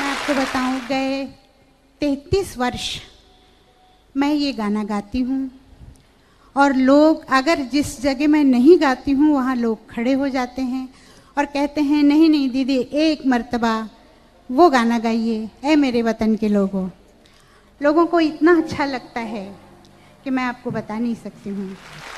मैं आपको बताऊं गए तैतीस वर्ष मैं ये गाना गाती हूँ और लोग अगर जिस जगह मैं नहीं गाती हूँ वहाँ लोग खड़े हो जाते हैं और कहते हैं नहीं नहीं दीदी एक मर्तबा वो गाना गाइए ऐ मेरे वतन के लोगों लोगों को इतना अच्छा लगता है कि मैं आपको बता नहीं सकती हूँ